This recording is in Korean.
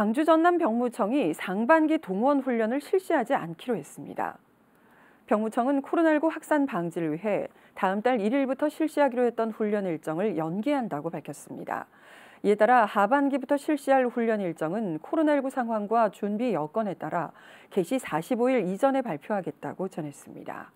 광주 전남 병무청이 상반기 동원 훈련을 실시하지 않기로 했습니다. 병무청은 코로나19 확산 방지를 위해 다음 달 1일부터 실시하기로 했던 훈련 일정을 연기한다고 밝혔습니다. 이에 따라 하반기부터 실시할 훈련 일정은 코로나19 상황과 준비 여건에 따라 개시 45일 이전에 발표하겠다고 전했습니다.